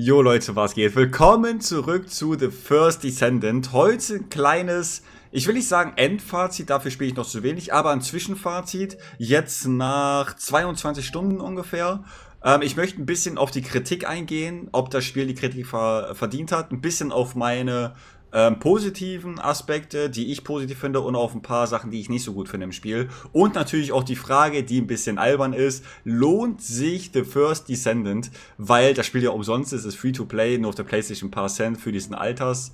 Jo Leute, was geht? Willkommen zurück zu The First Descendant. Heute ein kleines, ich will nicht sagen Endfazit, dafür spiele ich noch zu wenig, aber ein Zwischenfazit, jetzt nach 22 Stunden ungefähr. Ähm, ich möchte ein bisschen auf die Kritik eingehen, ob das Spiel die Kritik ver verdient hat, ein bisschen auf meine ähm, positiven Aspekte, die ich positiv finde und auf ein paar Sachen, die ich nicht so gut finde im Spiel. Und natürlich auch die Frage, die ein bisschen albern ist, lohnt sich The First Descendant, weil das Spiel ja umsonst ist, ist free to play, nur auf der Playstation ein paar Cent für diesen Alters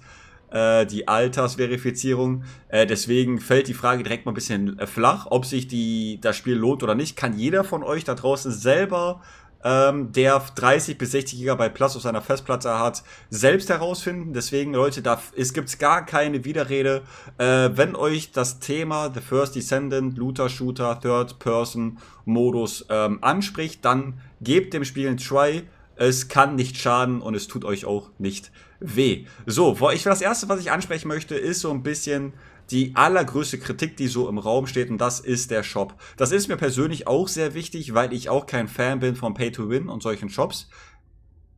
äh, die Altersverifizierung. Äh, deswegen fällt die Frage direkt mal ein bisschen flach, ob sich die, das Spiel lohnt oder nicht. Kann jeder von euch da draußen selber ähm, der 30 bis 60 GB Platz auf seiner Festplatte hat, selbst herausfinden. Deswegen, Leute, da, es gibt gar keine Widerrede. Äh, wenn euch das Thema The First Descendant, Looter Shooter, Third Person Modus ähm, anspricht, dann gebt dem Spiel einen Try. Es kann nicht schaden und es tut euch auch nicht weh. So, ich, das erste, was ich ansprechen möchte, ist so ein bisschen die allergrößte Kritik, die so im Raum steht, und das ist der Shop. Das ist mir persönlich auch sehr wichtig, weil ich auch kein Fan bin von Pay to Win und solchen Shops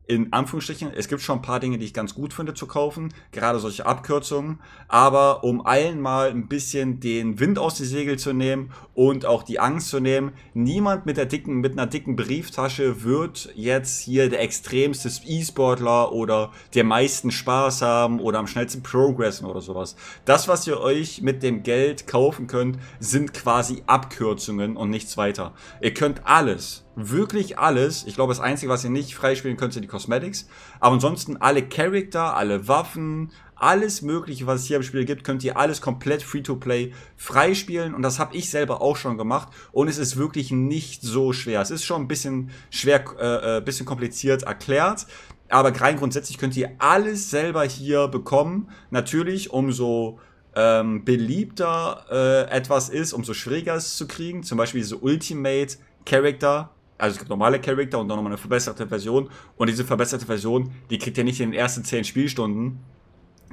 in Anführungsstrichen, es gibt schon ein paar Dinge, die ich ganz gut finde zu kaufen, gerade solche Abkürzungen, aber um allen mal ein bisschen den Wind aus die Segel zu nehmen und auch die Angst zu nehmen, niemand mit der dicken mit einer dicken Brieftasche wird jetzt hier der extremste E-Sportler oder der meisten Spaß haben oder am schnellsten progressen oder sowas. Das was ihr euch mit dem Geld kaufen könnt, sind quasi Abkürzungen und nichts weiter. Ihr könnt alles wirklich alles. Ich glaube, das Einzige, was ihr nicht freispielen könnt, sind die Cosmetics. Aber ansonsten alle Charakter, alle Waffen, alles Mögliche, was es hier im Spiel gibt, könnt ihr alles komplett Free-to-Play freispielen. Und das habe ich selber auch schon gemacht. Und es ist wirklich nicht so schwer. Es ist schon ein bisschen schwer, äh, äh, bisschen kompliziert erklärt. Aber rein grundsätzlich könnt ihr alles selber hier bekommen. Natürlich, umso ähm, beliebter äh, etwas ist, umso schwieriger es zu kriegen. Zum Beispiel diese Ultimate Character also es gibt normale Charakter und dann nochmal eine verbesserte Version. Und diese verbesserte Version, die kriegt ihr nicht in den ersten 10 Spielstunden.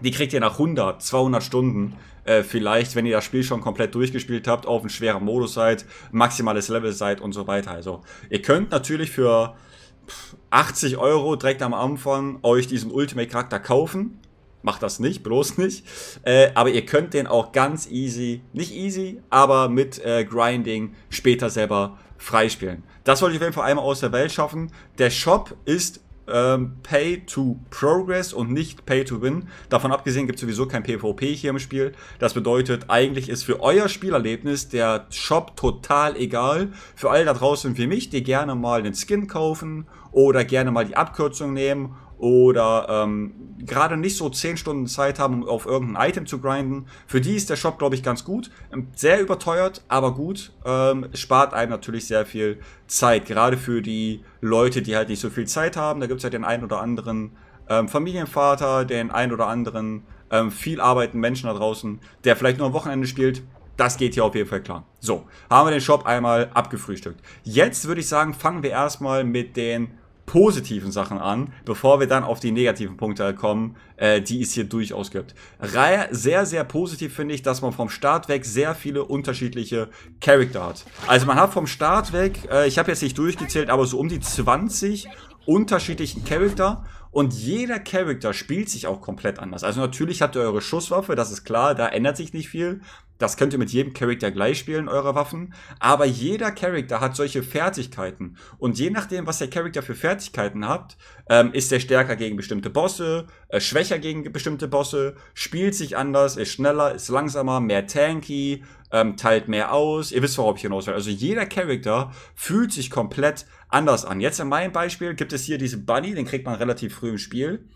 Die kriegt ihr nach 100, 200 Stunden äh, vielleicht, wenn ihr das Spiel schon komplett durchgespielt habt, auf einem schweren Modus seid, maximales Level seid und so weiter. Also ihr könnt natürlich für 80 Euro direkt am Anfang euch diesen Ultimate-Charakter kaufen. Macht das nicht, bloß nicht. Äh, aber ihr könnt den auch ganz easy, nicht easy, aber mit äh, Grinding später selber freispielen. Das wollte ich auf jeden Fall einmal aus der Welt schaffen. Der Shop ist ähm, Pay to Progress und nicht Pay to Win. Davon abgesehen gibt es sowieso kein PvP hier im Spiel. Das bedeutet, eigentlich ist für euer Spielerlebnis der Shop total egal. Für alle da draußen wie mich, die gerne mal einen Skin kaufen oder gerne mal die Abkürzung nehmen oder ähm, gerade nicht so 10 Stunden Zeit haben, um auf irgendein Item zu grinden. Für die ist der Shop, glaube ich, ganz gut. Ähm, sehr überteuert, aber gut. Ähm, spart einem natürlich sehr viel Zeit. Gerade für die Leute, die halt nicht so viel Zeit haben. Da gibt es halt den einen oder anderen ähm, Familienvater, den einen oder anderen ähm, viel arbeitenden Menschen da draußen, der vielleicht nur am Wochenende spielt. Das geht hier auf jeden Fall klar. So, haben wir den Shop einmal abgefrühstückt. Jetzt würde ich sagen, fangen wir erstmal mit den positiven Sachen an, bevor wir dann auf die negativen Punkte kommen, äh, die es hier durchaus gibt. Reihe Sehr, sehr positiv finde ich, dass man vom Start weg sehr viele unterschiedliche Charakter hat. Also man hat vom Start weg, äh, ich habe jetzt nicht durchgezählt, aber so um die 20 unterschiedlichen Charakter und jeder Charakter spielt sich auch komplett anders. Also natürlich habt ihr eure Schusswaffe, das ist klar, da ändert sich nicht viel. Das könnt ihr mit jedem Charakter gleich spielen, eure Waffen. Aber jeder Charakter hat solche Fertigkeiten. Und je nachdem, was der Charakter für Fertigkeiten hat, ähm, ist er stärker gegen bestimmte Bosse, äh, schwächer gegen bestimmte Bosse, spielt sich anders, ist schneller, ist langsamer, mehr tanky, ähm, teilt mehr aus. Ihr wisst, worauf ich hinaus will. Also jeder Charakter fühlt sich komplett anders an. Jetzt in meinem Beispiel gibt es hier diesen Bunny, den kriegt man relativ früh im Spiel.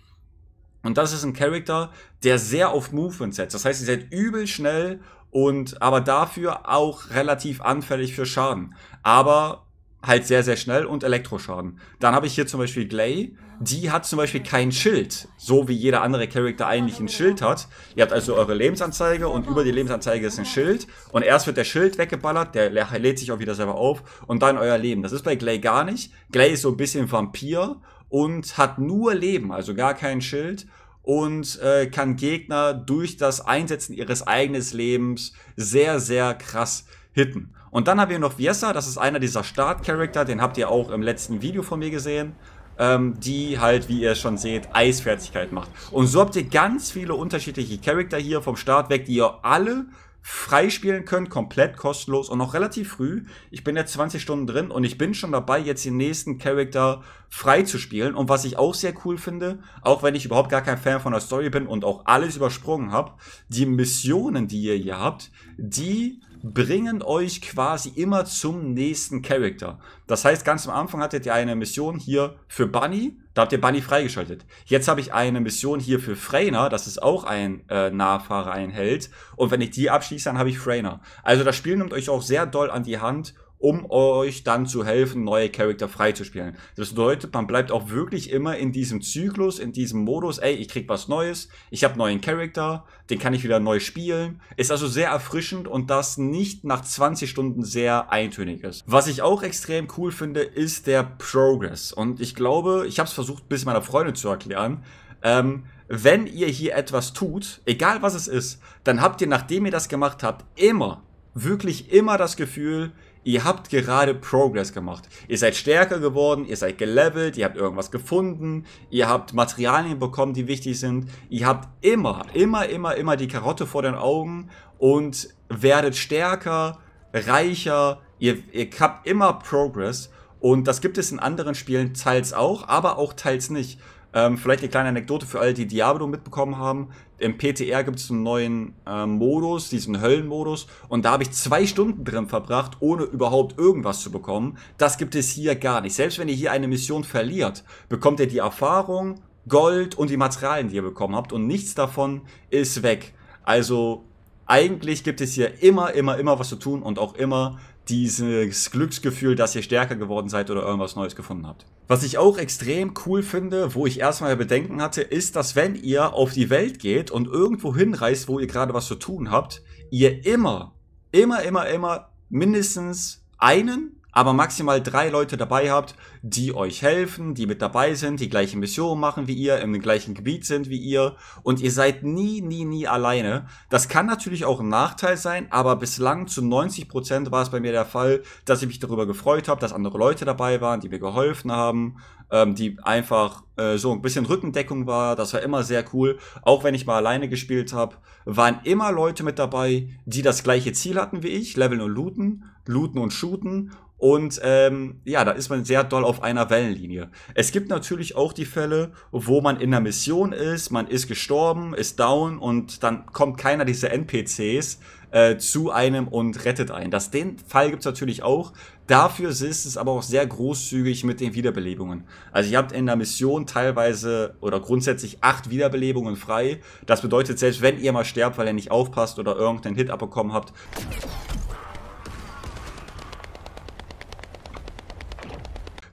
Und das ist ein Charakter, der sehr auf Movement setzt. Das heißt, ihr seid übel schnell und aber dafür auch relativ anfällig für Schaden. Aber halt sehr, sehr schnell und Elektroschaden. Dann habe ich hier zum Beispiel Glay. Die hat zum Beispiel kein Schild, so wie jeder andere Charakter eigentlich ein Schild hat. Ihr habt also eure Lebensanzeige und über die Lebensanzeige ist ein Schild. Und erst wird der Schild weggeballert, der lädt sich auch wieder selber auf und dann euer Leben. Das ist bei Glay gar nicht. Glay ist so ein bisschen Vampir und hat nur Leben, also gar kein Schild und äh, kann Gegner durch das Einsetzen ihres eigenen Lebens sehr, sehr krass hitten. Und dann haben wir noch Viesa, das ist einer dieser Startcharakter, den habt ihr auch im letzten Video von mir gesehen, ähm, die halt, wie ihr schon seht, Eisfertigkeit macht. Und so habt ihr ganz viele unterschiedliche Charakter hier vom Start weg, die ihr alle freispielen könnt, komplett kostenlos und noch relativ früh. Ich bin jetzt 20 Stunden drin und ich bin schon dabei, jetzt den nächsten Charakter frei zu spielen. Und was ich auch sehr cool finde, auch wenn ich überhaupt gar kein Fan von der Story bin und auch alles übersprungen habe, die Missionen, die ihr hier habt, die bringen euch quasi immer zum nächsten Charakter. Das heißt, ganz am Anfang hattet ihr eine Mission hier für Bunny, da habt ihr Bunny freigeschaltet. Jetzt habe ich eine Mission hier für Freyna, das ist auch ein äh, Nahfahrer, ein Held. Und wenn ich die abschließe, dann habe ich Freyna. Also das Spiel nimmt euch auch sehr doll an die Hand um euch dann zu helfen, neue Charakter freizuspielen. Das bedeutet, man bleibt auch wirklich immer in diesem Zyklus, in diesem Modus, ey, ich krieg was Neues, ich habe neuen Charakter, den kann ich wieder neu spielen. Ist also sehr erfrischend und das nicht nach 20 Stunden sehr eintönig ist. Was ich auch extrem cool finde, ist der Progress. Und ich glaube, ich habe es versucht, bis meiner Freundin zu erklären, ähm, wenn ihr hier etwas tut, egal was es ist, dann habt ihr, nachdem ihr das gemacht habt, immer, wirklich immer das Gefühl, ihr habt gerade Progress gemacht. Ihr seid stärker geworden, ihr seid gelevelt, ihr habt irgendwas gefunden, ihr habt Materialien bekommen, die wichtig sind. Ihr habt immer, immer, immer, immer die Karotte vor den Augen und werdet stärker, reicher. Ihr, ihr habt immer Progress. Und das gibt es in anderen Spielen teils auch, aber auch teils nicht. Ähm, vielleicht eine kleine Anekdote für alle, die Diablo mitbekommen haben. Im PTR gibt es einen neuen äh, Modus, diesen Höllenmodus. Und da habe ich zwei Stunden drin verbracht, ohne überhaupt irgendwas zu bekommen. Das gibt es hier gar nicht. Selbst wenn ihr hier eine Mission verliert, bekommt ihr die Erfahrung, Gold und die Materialien, die ihr bekommen habt. Und nichts davon ist weg. Also eigentlich gibt es hier immer, immer, immer was zu tun und auch immer dieses Glücksgefühl, dass ihr stärker geworden seid oder irgendwas Neues gefunden habt. Was ich auch extrem cool finde, wo ich erstmal Bedenken hatte, ist, dass wenn ihr auf die Welt geht und irgendwo hinreist, wo ihr gerade was zu tun habt, ihr immer, immer, immer, immer mindestens einen aber maximal drei Leute dabei habt, die euch helfen, die mit dabei sind, die gleiche Mission machen wie ihr, im gleichen Gebiet sind wie ihr und ihr seid nie, nie, nie alleine. Das kann natürlich auch ein Nachteil sein, aber bislang zu 90% Prozent war es bei mir der Fall, dass ich mich darüber gefreut habe, dass andere Leute dabei waren, die mir geholfen haben, ähm, die einfach äh, so ein bisschen Rückendeckung war. Das war immer sehr cool. Auch wenn ich mal alleine gespielt habe, waren immer Leute mit dabei, die das gleiche Ziel hatten wie ich, leveln und looten, looten und shooten und ähm, ja, da ist man sehr doll auf einer Wellenlinie. Es gibt natürlich auch die Fälle, wo man in einer Mission ist, man ist gestorben, ist down und dann kommt keiner dieser NPCs äh, zu einem und rettet einen. Das den Fall gibt's natürlich auch. Dafür ist es aber auch sehr großzügig mit den Wiederbelebungen. Also ihr habt in der Mission teilweise oder grundsätzlich acht Wiederbelebungen frei. Das bedeutet, selbst wenn ihr mal sterbt, weil ihr nicht aufpasst oder irgendeinen Hit abbekommen habt,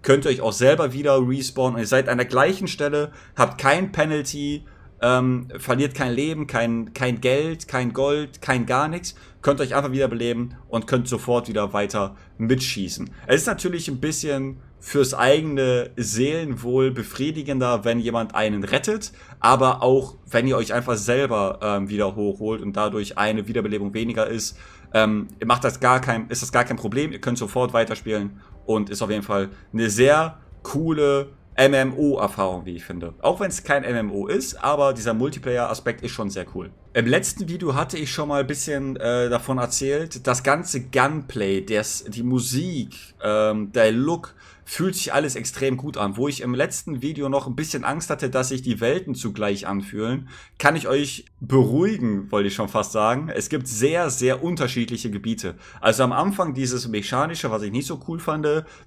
könnt ihr euch auch selber wieder respawnen ihr seid an der gleichen Stelle, habt kein Penalty, ähm, verliert kein Leben, kein, kein Geld, kein Gold, kein gar nichts, könnt euch einfach wiederbeleben und könnt sofort wieder weiter mitschießen. Es ist natürlich ein bisschen fürs eigene Seelenwohl befriedigender, wenn jemand einen rettet, aber auch wenn ihr euch einfach selber ähm, wieder hochholt und dadurch eine Wiederbelebung weniger ist, ähm, macht das gar kein, ist das gar kein Problem. Ihr könnt sofort weiterspielen und ist auf jeden Fall eine sehr coole MMO-Erfahrung, wie ich finde. Auch wenn es kein MMO ist, aber dieser Multiplayer-Aspekt ist schon sehr cool. Im letzten Video hatte ich schon mal ein bisschen äh, davon erzählt, das ganze Gunplay, des, die Musik, ähm, der Look, fühlt sich alles extrem gut an. Wo ich im letzten Video noch ein bisschen Angst hatte, dass sich die Welten zugleich anfühlen, kann ich euch beruhigen, wollte ich schon fast sagen. Es gibt sehr, sehr unterschiedliche Gebiete. Also am Anfang dieses mechanische, was ich nicht so cool fand,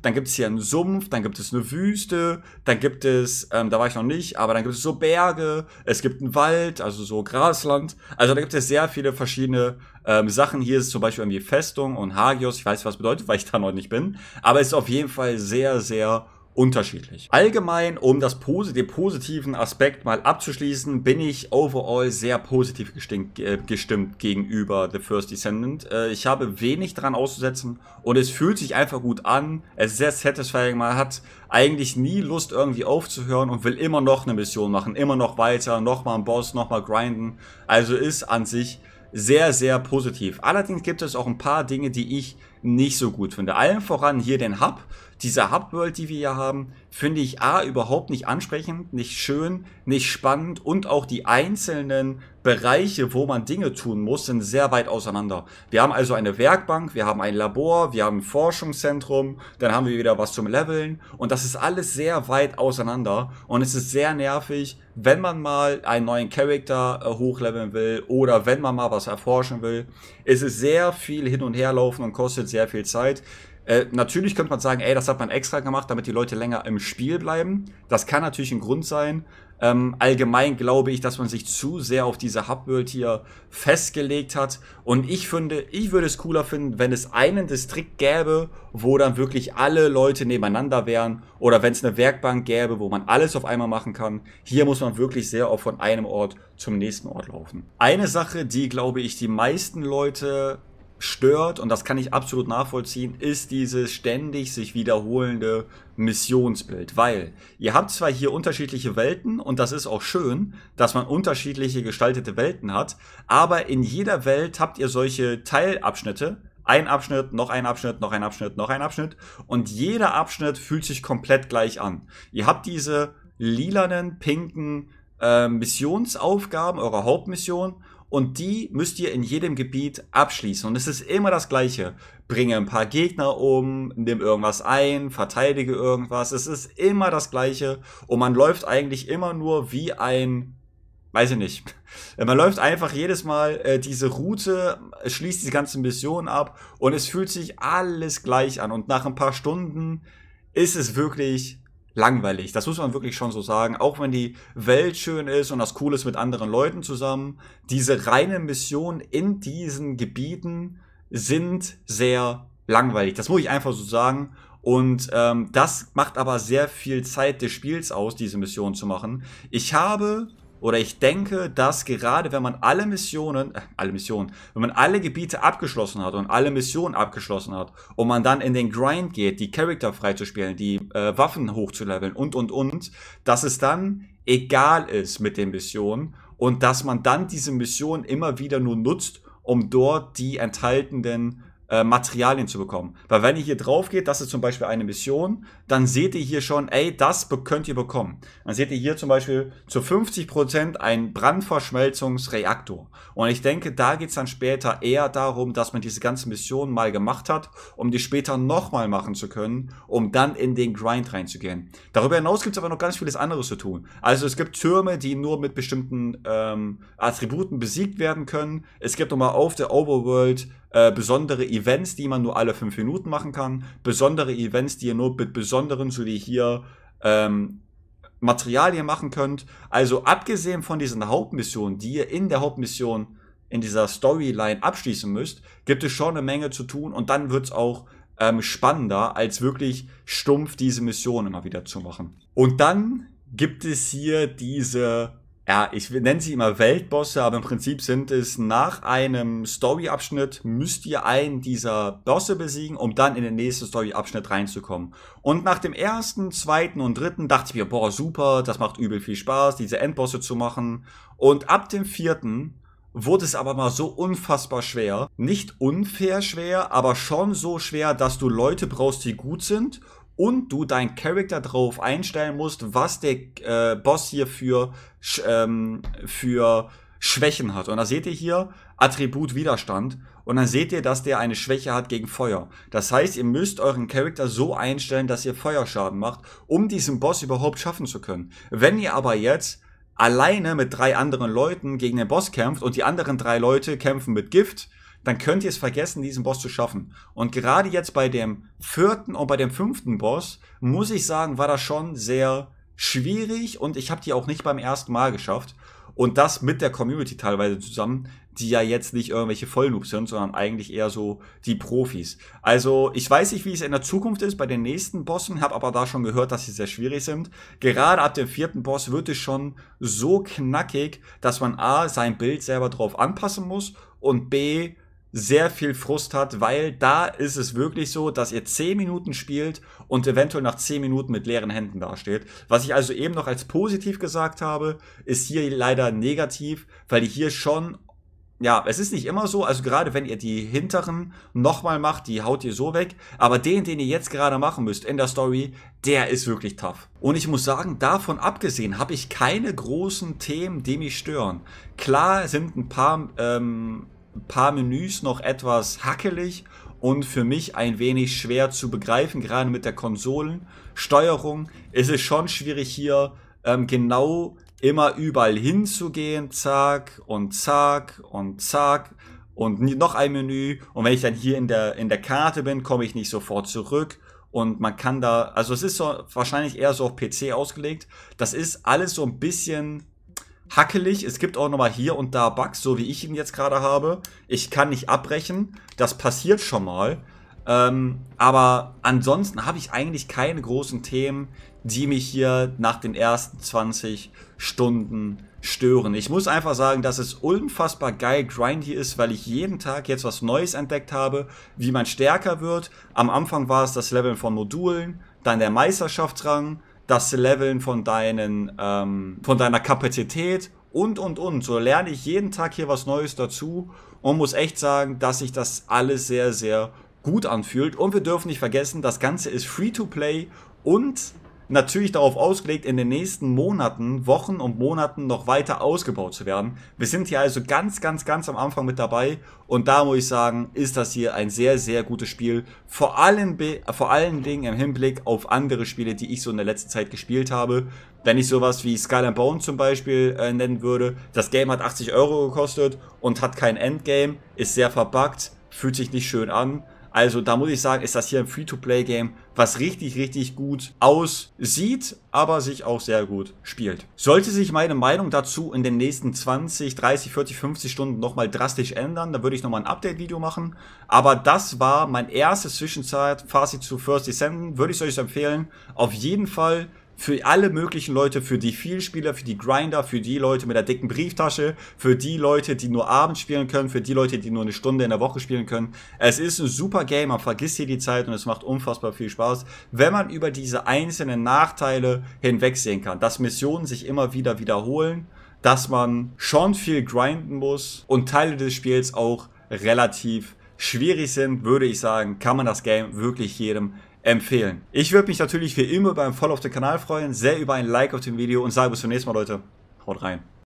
dann gibt es hier einen Sumpf, dann gibt es eine Wüste, dann gibt es, ähm, da war ich noch nicht, aber dann gibt es so Berge, es gibt einen Wald, also so Grasland. Also da gibt es sehr viele verschiedene ähm, Sachen. Hier ist zum Beispiel irgendwie Festung und Hagios, ich weiß, was bedeutet, weil ich da noch nicht bin. Aber es ist auf jeden Fall sehr sehr, sehr unterschiedlich. Allgemein, um das Posi den positiven Aspekt mal abzuschließen, bin ich overall sehr positiv gestimmt, äh, gestimmt gegenüber The First Descendant. Äh, ich habe wenig daran auszusetzen und es fühlt sich einfach gut an. Es ist sehr satisfying. Man hat eigentlich nie Lust irgendwie aufzuhören und will immer noch eine Mission machen, immer noch weiter, nochmal einen Boss, nochmal grinden. Also ist an sich sehr, sehr positiv. Allerdings gibt es auch ein paar Dinge, die ich nicht so gut finde. Allen voran hier den Hub diese Hubworld, die wir hier haben, finde ich A überhaupt nicht ansprechend, nicht schön, nicht spannend und auch die einzelnen Bereiche, wo man Dinge tun muss, sind sehr weit auseinander. Wir haben also eine Werkbank, wir haben ein Labor, wir haben ein Forschungszentrum, dann haben wir wieder was zum Leveln und das ist alles sehr weit auseinander und es ist sehr nervig, wenn man mal einen neuen Charakter äh, hochleveln will oder wenn man mal was erforschen will. Es ist sehr viel hin und her laufen und kostet sehr viel Zeit. Äh, natürlich könnte man sagen, ey, das hat man extra gemacht, damit die Leute länger im Spiel bleiben. Das kann natürlich ein Grund sein. Ähm, allgemein glaube ich, dass man sich zu sehr auf diese Hubworld hier festgelegt hat. Und ich finde, ich würde es cooler finden, wenn es einen Distrikt gäbe, wo dann wirklich alle Leute nebeneinander wären. Oder wenn es eine Werkbank gäbe, wo man alles auf einmal machen kann. Hier muss man wirklich sehr oft von einem Ort zum nächsten Ort laufen. Eine Sache, die, glaube ich, die meisten Leute stört, und das kann ich absolut nachvollziehen, ist dieses ständig sich wiederholende Missionsbild. Weil ihr habt zwar hier unterschiedliche Welten, und das ist auch schön, dass man unterschiedliche gestaltete Welten hat, aber in jeder Welt habt ihr solche Teilabschnitte, ein Abschnitt, noch ein Abschnitt, noch ein Abschnitt, noch ein Abschnitt. Und jeder Abschnitt fühlt sich komplett gleich an. Ihr habt diese lilanen, pinken äh, Missionsaufgaben, eure Hauptmission und die müsst ihr in jedem Gebiet abschließen. Und es ist immer das Gleiche. Bringe ein paar Gegner um, nimm irgendwas ein, verteidige irgendwas. Es ist immer das Gleiche und man läuft eigentlich immer nur wie ein, weiß ich nicht. Man läuft einfach jedes Mal äh, diese Route, schließt die ganze Mission ab und es fühlt sich alles gleich an. Und nach ein paar Stunden ist es wirklich langweilig. Das muss man wirklich schon so sagen. Auch wenn die Welt schön ist und das cool ist mit anderen Leuten zusammen, diese reine Mission in diesen Gebieten sind sehr langweilig. Das muss ich einfach so sagen. Und ähm, das macht aber sehr viel Zeit des Spiels aus, diese Mission zu machen. Ich habe oder ich denke, dass gerade wenn man alle Missionen, äh, alle Missionen, wenn man alle Gebiete abgeschlossen hat und alle Missionen abgeschlossen hat und man dann in den Grind geht, die Charakter freizuspielen, die äh, Waffen hochzuleveln und und und, dass es dann egal ist mit den Missionen und dass man dann diese Missionen immer wieder nur nutzt, um dort die enthaltenen äh, Materialien zu bekommen. Weil wenn ihr hier drauf geht, das ist zum Beispiel eine Mission, dann seht ihr hier schon, ey, das könnt ihr bekommen. Dann seht ihr hier zum Beispiel zu 50% ein Brandverschmelzungsreaktor. Und ich denke, da geht's dann später eher darum, dass man diese ganze Mission mal gemacht hat, um die später nochmal machen zu können, um dann in den Grind reinzugehen. Darüber hinaus gibt's aber noch ganz vieles anderes zu tun. Also es gibt Türme, die nur mit bestimmten ähm, Attributen besiegt werden können. Es gibt nochmal auf der Overworld äh, besondere Events, die man nur alle fünf Minuten machen kann, besondere Events, die ihr nur mit besonderen, so wie hier, ähm, Materialien machen könnt. Also abgesehen von diesen Hauptmissionen, die ihr in der Hauptmission in dieser Storyline abschließen müsst, gibt es schon eine Menge zu tun und dann wird's auch ähm, spannender, als wirklich stumpf diese Mission immer wieder zu machen. Und dann gibt es hier diese ja, ich nenne sie immer Weltbosse, aber im Prinzip sind es nach einem Storyabschnitt müsst ihr einen dieser Bosse besiegen, um dann in den nächsten Storyabschnitt reinzukommen. Und nach dem ersten, zweiten und dritten dachte ich mir, boah, super, das macht übel viel Spaß, diese Endbosse zu machen. Und ab dem vierten wurde es aber mal so unfassbar schwer. Nicht unfair schwer, aber schon so schwer, dass du Leute brauchst, die gut sind und du deinen Charakter drauf einstellen musst, was der äh, Boss hier für, sch, ähm, für Schwächen hat. Und da seht ihr hier Attribut Widerstand. Und dann seht ihr, dass der eine Schwäche hat gegen Feuer. Das heißt, ihr müsst euren Charakter so einstellen, dass ihr Feuerschaden macht, um diesen Boss überhaupt schaffen zu können. Wenn ihr aber jetzt alleine mit drei anderen Leuten gegen den Boss kämpft und die anderen drei Leute kämpfen mit Gift, dann könnt ihr es vergessen, diesen Boss zu schaffen. Und gerade jetzt bei dem vierten und bei dem fünften Boss, muss ich sagen, war das schon sehr schwierig und ich habe die auch nicht beim ersten Mal geschafft. Und das mit der Community teilweise zusammen, die ja jetzt nicht irgendwelche Vollnoobs sind, sondern eigentlich eher so die Profis. Also ich weiß nicht, wie es in der Zukunft ist bei den nächsten Bossen, habe aber da schon gehört, dass sie sehr schwierig sind. Gerade ab dem vierten Boss wird es schon so knackig, dass man A, sein Bild selber drauf anpassen muss und B, sehr viel Frust hat, weil da ist es wirklich so, dass ihr 10 Minuten spielt und eventuell nach 10 Minuten mit leeren Händen dasteht. Was ich also eben noch als positiv gesagt habe, ist hier leider negativ, weil ihr hier schon, ja, es ist nicht immer so, also gerade wenn ihr die hinteren nochmal macht, die haut ihr so weg, aber den, den ihr jetzt gerade machen müsst in der Story, der ist wirklich tough. Und ich muss sagen, davon abgesehen habe ich keine großen Themen, die mich stören. Klar sind ein paar, ähm, paar Menüs noch etwas hackelig und für mich ein wenig schwer zu begreifen, gerade mit der Konsolensteuerung ist es schon schwierig hier ähm, genau immer überall hinzugehen, zack und zack und zack und noch ein Menü und wenn ich dann hier in der in der Karte bin, komme ich nicht sofort zurück und man kann da, also es ist so wahrscheinlich eher so auf PC ausgelegt. Das ist alles so ein bisschen hackelig. Es gibt auch nochmal hier und da Bugs, so wie ich ihn jetzt gerade habe. Ich kann nicht abbrechen. Das passiert schon mal. Ähm, aber ansonsten habe ich eigentlich keine großen Themen, die mich hier nach den ersten 20 Stunden stören. Ich muss einfach sagen, dass es unfassbar geil grindy ist, weil ich jeden Tag jetzt was Neues entdeckt habe, wie man stärker wird. Am Anfang war es das Leveln von Modulen, dann der Meisterschaftsrang, das Leveln von deinen, ähm, von deiner Kapazität und, und, und. So lerne ich jeden Tag hier was Neues dazu und muss echt sagen, dass sich das alles sehr, sehr gut anfühlt. Und wir dürfen nicht vergessen, das Ganze ist free to play und natürlich darauf ausgelegt, in den nächsten Monaten, Wochen und Monaten noch weiter ausgebaut zu werden. Wir sind hier also ganz, ganz, ganz am Anfang mit dabei und da muss ich sagen, ist das hier ein sehr, sehr gutes Spiel. Vor allen, vor allen Dingen im Hinblick auf andere Spiele, die ich so in der letzten Zeit gespielt habe. Wenn ich sowas wie Skull Bone zum Beispiel äh, nennen würde, das Game hat 80 Euro gekostet und hat kein Endgame, ist sehr verbuggt, fühlt sich nicht schön an. Also da muss ich sagen, ist das hier ein Free-to-Play-Game, was richtig, richtig gut aussieht, aber sich auch sehr gut spielt. Sollte sich meine Meinung dazu in den nächsten 20, 30, 40, 50 Stunden nochmal drastisch ändern, dann würde ich nochmal ein Update-Video machen. Aber das war mein erstes Zwischenzeit-Fazit zu First Descendant. Würde ich es euch empfehlen. Auf jeden Fall für alle möglichen Leute, für die Vielspieler, für die Grinder, für die Leute mit der dicken Brieftasche, für die Leute, die nur abends spielen können, für die Leute, die nur eine Stunde in der Woche spielen können. Es ist ein super Game, man vergisst hier die Zeit und es macht unfassbar viel Spaß, wenn man über diese einzelnen Nachteile hinwegsehen kann, dass Missionen sich immer wieder wiederholen, dass man schon viel grinden muss und Teile des Spiels auch relativ schwierig sind, würde ich sagen, kann man das Game wirklich jedem empfehlen. Ich würde mich natürlich wie immer beim Follow auf den Kanal freuen, sehr über ein Like auf dem Video und sage bis zum nächsten Mal, Leute. Haut rein.